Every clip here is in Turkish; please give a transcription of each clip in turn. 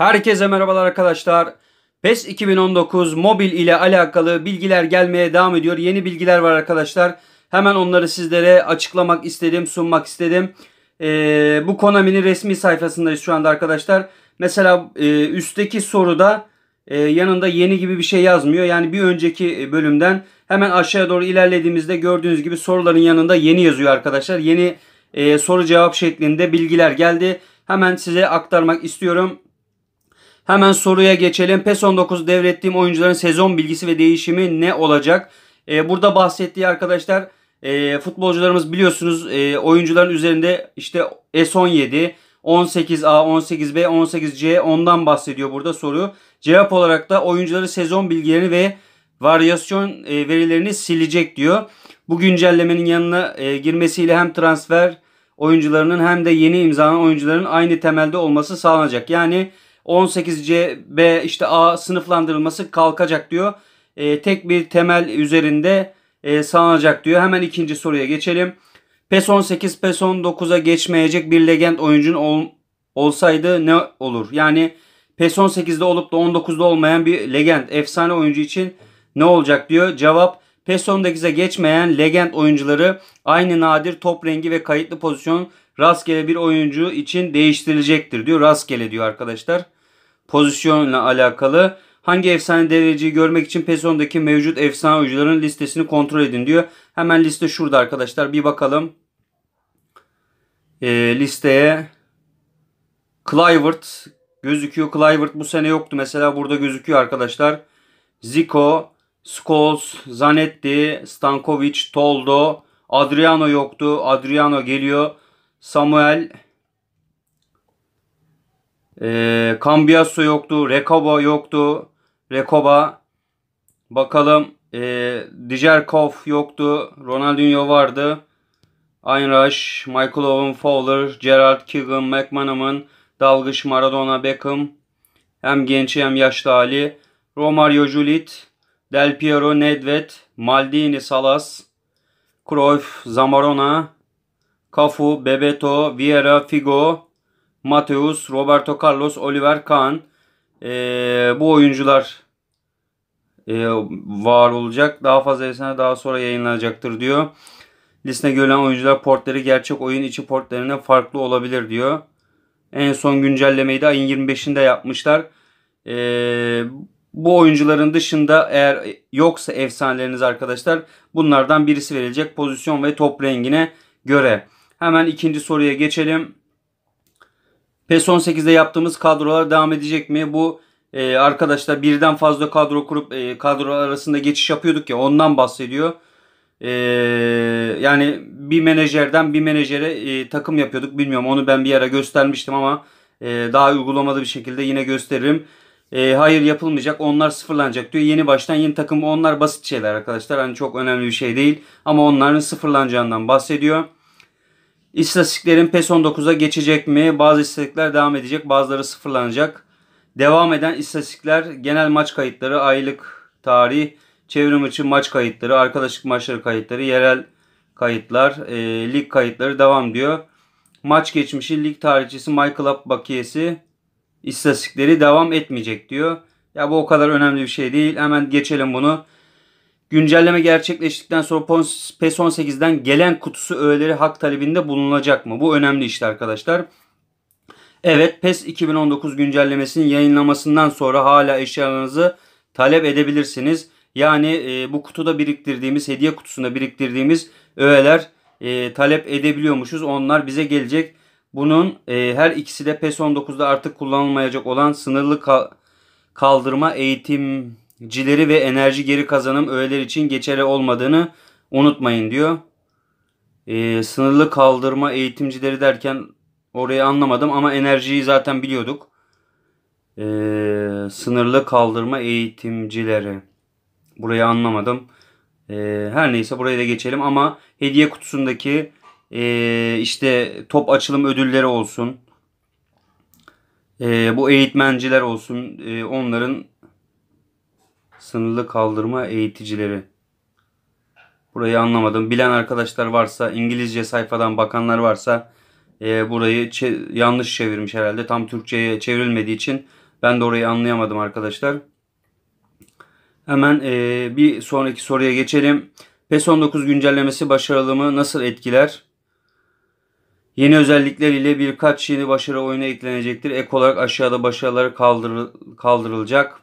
Herkese merhabalar arkadaşlar. PES 2019 mobil ile alakalı bilgiler gelmeye devam ediyor. Yeni bilgiler var arkadaşlar. Hemen onları sizlere açıklamak istedim, sunmak istedim. Ee, bu Konami'nin resmi sayfasındayız şu anda arkadaşlar. Mesela e, üstteki soruda e, yanında yeni gibi bir şey yazmıyor. Yani bir önceki bölümden hemen aşağıya doğru ilerlediğimizde gördüğünüz gibi soruların yanında yeni yazıyor arkadaşlar. Yeni e, soru cevap şeklinde bilgiler geldi. Hemen size aktarmak istiyorum. Hemen soruya geçelim. PES 19 devrettiğim oyuncuların sezon bilgisi ve değişimi ne olacak? Ee, burada bahsettiği arkadaşlar e, futbolcularımız biliyorsunuz e, oyuncuların üzerinde işte S17, 18A, 18B, 18C ondan bahsediyor burada soruyu. Cevap olarak da oyuncuları sezon bilgilerini ve varyasyon e, verilerini silecek diyor. Bu güncellemenin yanına e, girmesiyle hem transfer oyuncularının hem de yeni imzalan oyuncuların aynı temelde olması sağlanacak. Yani 18CB işte A sınıflandırılması kalkacak diyor. E, tek bir temel üzerinde e, sağlanacak diyor. Hemen ikinci soruya geçelim. PES 18, PES 19'a geçmeyecek bir legend oyuncun ol, olsaydı ne olur? Yani PES 18'de olup da 19'da olmayan bir legend, efsane oyuncu için ne olacak diyor. Cevap PES 18'e geçmeyen legend oyuncuları aynı nadir top rengi ve kayıtlı pozisyon rastgele bir oyuncu için değiştirilecektir diyor. Rastgele diyor arkadaşlar. Pozisyonla alakalı hangi efsane dereceyi görmek için pesondaki mevcut efsane oyuncuların listesini kontrol edin diyor. Hemen liste şurada arkadaşlar. Bir bakalım. E, listeye Clivert gözüküyor. Clivert bu sene yoktu. Mesela burada gözüküyor arkadaşlar. Zico, Scholes, Zanetti, Stankovic, Toldo, Adriano yoktu. Adriano geliyor. Samuel e, Cambiasso yoktu. Rekoba yoktu. Rekoba bakalım e, Dijerkov yoktu. Ronaldinho vardı. Aynraş, Michael Owen Fowler, Gerard Keegan, McManaman, Dalgış, Maradona, Beckham. Hem genç hem yaşlı hali. Romario Julit, Del Piero, Nedved, Maldini, Salas, Cruyff, Zamorona. Cafu, Bebeto, Vieira, Figo, Mateus, Roberto Carlos, Oliver Kahn. Ee, bu oyuncular e, var olacak. Daha fazla efsane daha sonra yayınlanacaktır diyor. Liste görülen oyuncular portları gerçek oyun içi portlarına farklı olabilir diyor. En son güncellemeyi de ayın 25'inde yapmışlar. Ee, bu oyuncuların dışında eğer yoksa efsaneleriniz arkadaşlar bunlardan birisi verilecek pozisyon ve top rengine göre. Hemen ikinci soruya geçelim. PES 18'de yaptığımız kadrolar devam edecek mi? Bu e, arkadaşlar birden fazla kadro kurup e, kadrolar arasında geçiş yapıyorduk ya ondan bahsediyor. E, yani bir menajerden bir menajere e, takım yapıyorduk. Bilmiyorum onu ben bir ara göstermiştim ama e, daha uygulamalı bir şekilde yine gösteririm. E, hayır yapılmayacak onlar sıfırlanacak diyor. Yeni baştan yeni takım onlar basit şeyler arkadaşlar. Hani çok önemli bir şey değil ama onların sıfırlanacağından bahsediyor. İstatistiklerin PES 19'a geçecek mi? Bazı istatistikler devam edecek, bazıları sıfırlanacak. Devam eden istatistikler genel maç kayıtları, aylık tarih, çevrim içi maç kayıtları, arkadaşlık maçları kayıtları, yerel kayıtlar, e, lig kayıtları devam diyor. Maç geçmişi, lig tarihçisi My Club bakiyesi istatistikleri devam etmeyecek diyor. Ya bu o kadar önemli bir şey değil. Hemen geçelim bunu. Güncelleme gerçekleştikten sonra PES 18'den gelen kutusu öğeleri hak talebinde bulunacak mı? Bu önemli işte arkadaşlar. Evet PES 2019 güncellemesinin yayınlamasından sonra hala eşyalarınızı talep edebilirsiniz. Yani e, bu kutuda biriktirdiğimiz, hediye kutusunda biriktirdiğimiz öğeler e, talep edebiliyormuşuz. Onlar bize gelecek. Bunun e, her ikisi de PES 19'da artık kullanılmayacak olan sınırlı ka- kaldırma eğitim cileri ve enerji geri kazanım öğeler için geçerli olmadığını unutmayın diyor. Ee, sınırlı kaldırma eğitimcileri derken orayı anlamadım ama enerjiyi zaten biliyorduk. Ee, sınırlı kaldırma eğitimcileri. Burayı anlamadım. Ee, her neyse buraya da geçelim ama hediye kutusundaki e, işte top açılım ödülleri olsun. E, bu eğitmenciler olsun. E, onların Sınırlı kaldırma eğiticileri. Burayı anlamadım. Bilen arkadaşlar varsa, İngilizce sayfadan bakanlar varsa e, burayı yanlış çevirmiş herhalde. Tam Türkçe'ye çevrilmediği için ben de orayı anlayamadım arkadaşlar. Hemen e, bir sonraki soruya geçelim. PES 19 güncellemesi başarılımı nasıl etkiler? Yeni özellikler ile birkaç yeni başarı oyuna eklenecektir. Ek olarak aşağıda başarıları kaldır, kaldırılacak.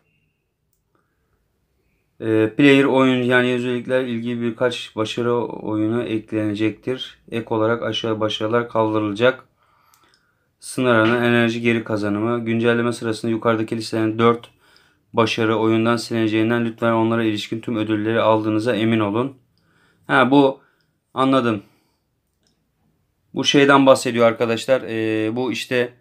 E, player oyun yani özellikler ilgili birkaç başarı oyunu eklenecektir. Ek olarak aşağı başarılar kaldırılacak. Sınırlanan enerji geri kazanımı. Güncelleme sırasında yukarıdaki listelerin 4 başarı oyundan silineceğinden lütfen onlara ilişkin tüm ödülleri aldığınıza emin olun. Ha bu anladım. Bu şeyden bahsediyor arkadaşlar. Ee, bu işte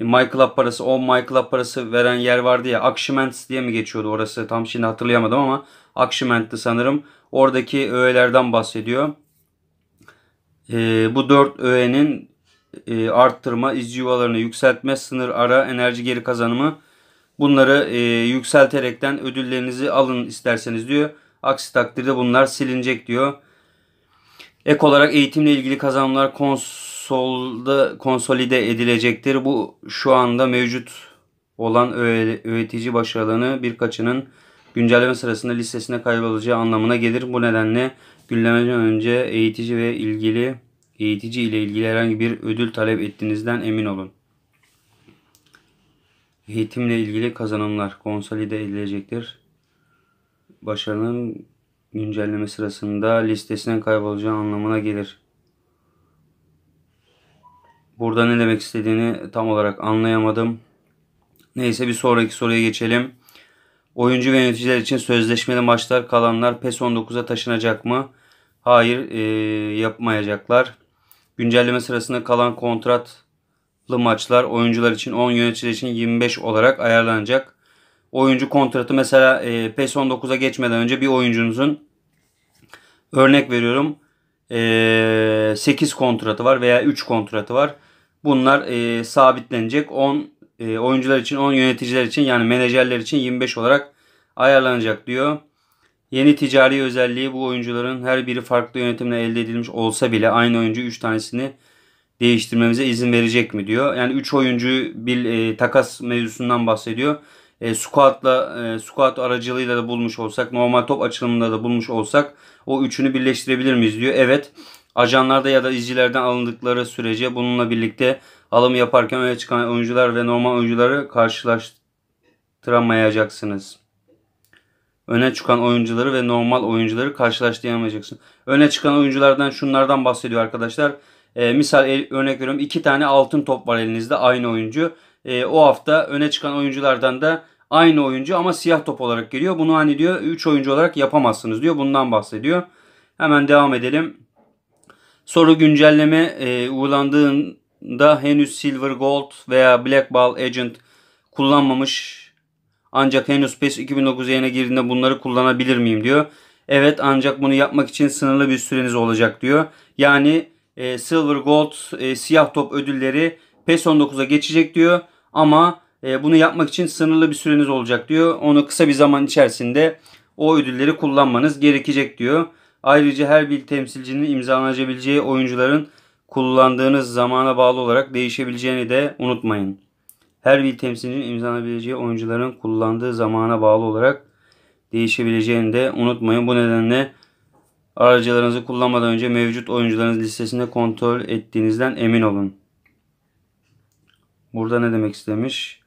e, MyClub parası, o MyClub parası veren yer vardı ya. Akşiments diye mi geçiyordu orası? Tam şimdi hatırlayamadım ama Akşiment'ti sanırım. Oradaki öğelerden bahsediyor. E, bu dört öğenin e, arttırma, iz yuvalarını yükseltme, sınır ara, enerji geri kazanımı bunları e, yükselterekten ödüllerinizi alın isterseniz diyor. Aksi takdirde bunlar silinecek diyor. Ek olarak eğitimle ilgili kazanımlar kons solda konsolide edilecektir. Bu şu anda mevcut olan öğretici başarılarını birkaçının güncelleme sırasında listesine kaybolacağı anlamına gelir. Bu nedenle günlemeden önce eğitici ve ilgili eğitici ile ilgili herhangi bir ödül talep ettiğinizden emin olun. Eğitimle ilgili kazanımlar konsolide edilecektir. Başarının güncelleme sırasında listesinden kaybolacağı anlamına gelir. Burada ne demek istediğini tam olarak anlayamadım. Neyse bir sonraki soruya geçelim. Oyuncu ve yöneticiler için sözleşmeli maçlar kalanlar PES 19'a taşınacak mı? Hayır e, yapmayacaklar. Güncelleme sırasında kalan kontratlı maçlar oyuncular için 10 yöneticiler için 25 olarak ayarlanacak. Oyuncu kontratı mesela e, PES 19'a geçmeden önce bir oyuncunuzun örnek veriyorum 8 e, kontratı var veya 3 kontratı var. Bunlar e, sabitlenecek. 10 e, oyuncular için 10 yöneticiler için yani menajerler için 25 olarak ayarlanacak diyor. Yeni ticari özelliği bu oyuncuların her biri farklı yönetimle elde edilmiş olsa bile aynı oyuncu 3 tanesini değiştirmemize izin verecek mi diyor. Yani 3 oyuncu bir e, takas mevzusundan bahsediyor. E, squat'la e, squat aracılığıyla da bulmuş olsak, normal top açılımında da bulmuş olsak o üçünü birleştirebilir miyiz diyor. Evet ajanlarda ya da izcilerden alındıkları sürece bununla birlikte alım yaparken öne çıkan oyuncular ve normal oyuncuları karşılaştıramayacaksınız. Öne çıkan oyuncuları ve normal oyuncuları karşılaştıramayacaksınız. Öne çıkan oyunculardan şunlardan bahsediyor arkadaşlar. E, misal el, örnek veriyorum iki tane altın top var elinizde aynı oyuncu. E, o hafta öne çıkan oyunculardan da aynı oyuncu ama siyah top olarak geliyor. Bunu hani diyor 3 oyuncu olarak yapamazsınız diyor. Bundan bahsediyor. Hemen devam edelim. Soru güncelleme e, uygulandığında henüz Silver Gold veya Black Ball Agent kullanmamış. Ancak henüz PES 2009 yayına girdiğinde bunları kullanabilir miyim diyor. Evet ancak bunu yapmak için sınırlı bir süreniz olacak diyor. Yani e, Silver Gold e, siyah top ödülleri PES 19'a geçecek diyor. Ama e, bunu yapmak için sınırlı bir süreniz olacak diyor. Onu kısa bir zaman içerisinde o ödülleri kullanmanız gerekecek diyor. Ayrıca her bir temsilcinin imzalanabileceği oyuncuların kullandığınız zamana bağlı olarak değişebileceğini de unutmayın. Her bir temsilcinin imzalanabileceği oyuncuların kullandığı zamana bağlı olarak değişebileceğini de unutmayın. Bu nedenle aracılarınızı kullanmadan önce mevcut oyuncularınız listesinde kontrol ettiğinizden emin olun. Burada ne demek istemiş?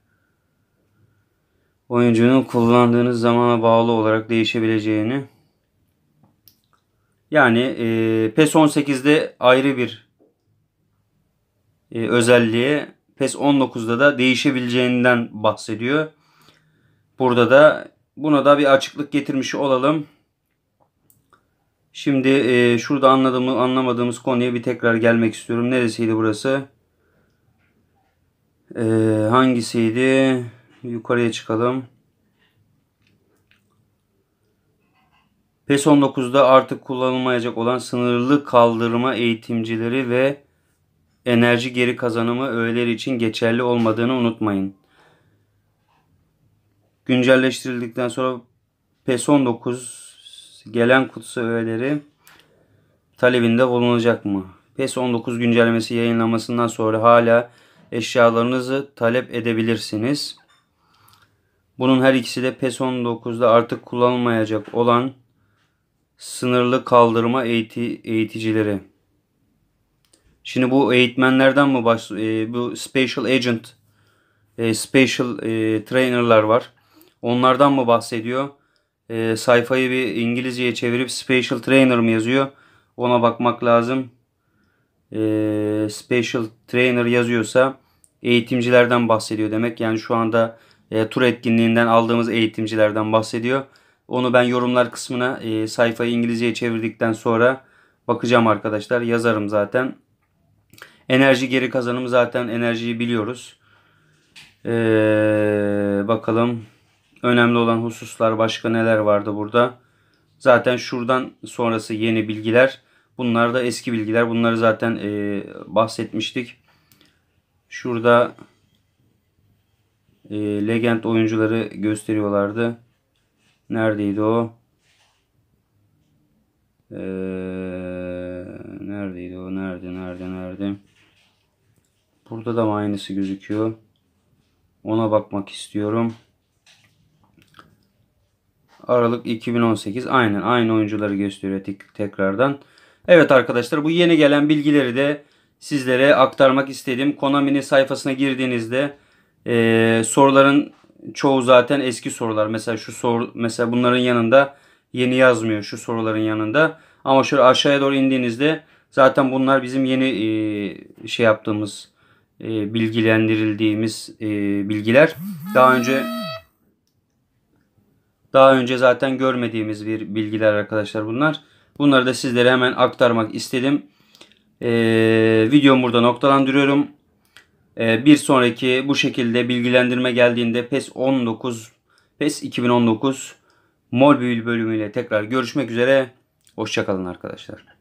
Oyuncunun kullandığınız zamana bağlı olarak değişebileceğini yani e, PES 18'de ayrı bir e, özelliğe PES 19'da da değişebileceğinden bahsediyor. Burada da buna da bir açıklık getirmiş olalım. Şimdi e, şurada anladığımı, anlamadığımız konuya bir tekrar gelmek istiyorum. Neresiydi burası? E, hangisiydi? Yukarıya çıkalım. PES 19'da artık kullanılmayacak olan sınırlı kaldırma eğitimcileri ve enerji geri kazanımı öğeler için geçerli olmadığını unutmayın. Güncelleştirildikten sonra PES 19 gelen kutsa öğeleri talebinde bulunacak mı? PES 19 güncellemesi yayınlamasından sonra hala eşyalarınızı talep edebilirsiniz. Bunun her ikisi de PES 19'da artık kullanılmayacak olan sınırlı kaldırma eğiti, eğiticileri. Şimdi bu eğitmenlerden mi baş e, bu special agent e, special e, trainer'lar var. Onlardan mı bahsediyor? E, sayfayı bir İngilizceye çevirip special trainer mı yazıyor? Ona bakmak lazım. E, special trainer yazıyorsa eğitimcilerden bahsediyor demek. Yani şu anda e, tur etkinliğinden aldığımız eğitimcilerden bahsediyor. Onu ben yorumlar kısmına e, sayfayı İngilizceye çevirdikten sonra bakacağım arkadaşlar. Yazarım zaten. Enerji geri kazanımı zaten enerjiyi biliyoruz. Ee, bakalım önemli olan hususlar başka neler vardı burada. Zaten şuradan sonrası yeni bilgiler. Bunlar da eski bilgiler. Bunları zaten e, bahsetmiştik. Şurada e, legend oyuncuları gösteriyorlardı. Neredeydi o? Ee, neredeydi o? Nerede? Nerede? Nerede? Burada da aynısı gözüküyor? Ona bakmak istiyorum. Aralık 2018. Aynen aynı oyuncuları gösteriyor tek, tekrardan. Evet arkadaşlar bu yeni gelen bilgileri de sizlere aktarmak istedim. Konami'nin sayfasına girdiğinizde e, soruların çoğu zaten eski sorular. Mesela şu soru mesela bunların yanında yeni yazmıyor şu soruların yanında. Ama şöyle aşağıya doğru indiğinizde zaten bunlar bizim yeni e, şey yaptığımız e, bilgilendirildiğimiz e, bilgiler. Daha önce daha önce zaten görmediğimiz bir bilgiler arkadaşlar bunlar. Bunları da sizlere hemen aktarmak istedim. Ee, videomu burada noktalandırıyorum. Ee, bir sonraki bu şekilde bilgilendirme geldiğinde PES 19, PES 2019 Mobil bölümüyle tekrar görüşmek üzere. Hoşçakalın arkadaşlar.